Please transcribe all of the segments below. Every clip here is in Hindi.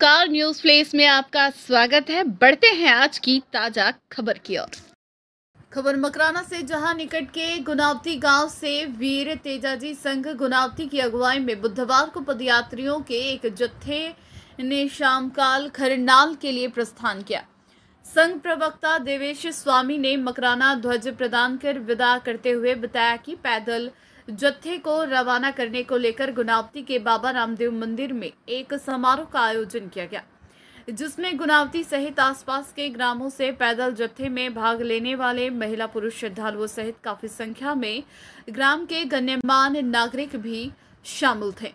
कार न्यूज प्लेस में आपका स्वागत है बढ़ते हैं आज की ताजा खबर की ओर खबर मकराना से जहां निकट के गुनावती गांव से वीर तेजाजी संघ गुनावती की अगुवाई में बुधवार को पदयात्रियों के एक जत्थे ने शामकाल खरनाल के लिए प्रस्थान किया संघ प्रवक्ता देवेश स्वामी ने मकराना ध्वज प्रदान कर विदा करते हुए बताया कि पैदल जत्थे को रवाना करने को लेकर गुनावती के बाबा रामदेव मंदिर में एक समारोह का आयोजन किया गया जिसमें गुनावती सहित आसपास के ग्रामों से पैदल जत्थे में भाग लेने वाले महिला पुरुष श्रद्धालुओं सहित काफी संख्या में ग्राम के गण्यमान नागरिक भी शामिल थे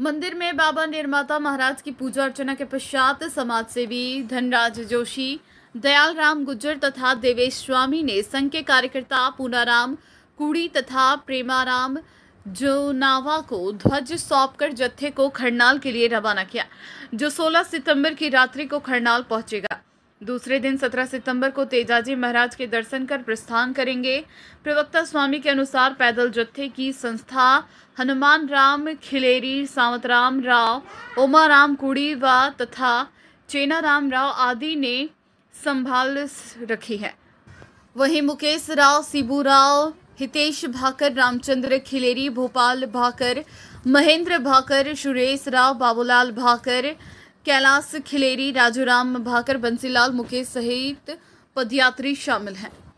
मंदिर में बाबा निर्माता महाराज की पूजा अर्चना के पश्चात समाज सेवी धनराज जोशी दयाल राम गुज्जर तथा देवेश स्वामी ने संघ के कार्यकर्ता पूनाराम कुड़ी तथा प्रेमाराम जोनावा को ध्वज सौंपकर जत्थे को खरनाल के लिए रवाना किया जो 16 सितंबर की रात्रि को खरनाल पहुंचेगा दूसरे दिन 17 सितंबर को तेजाजी महाराज के दर्शन कर प्रस्थान करेंगे प्रवक्ता स्वामी के अनुसार पैदल जत्थे की संस्था हनुमान राम खिलेरी सावतराम राव उमा राम कुड़ी व तथा चेना राम राव आदि ने संभाल रखी है वहीं मुकेश राव सिबू राव हितेश भाकर रामचंद्र खिलेरी भोपाल भाकर महेंद्र भाकर सुरेश राव बाबूलाल भाकर कैलाश खिलेरी राजूराम भाकर बंसीलाल मुकेश सहित पदयात्री शामिल हैं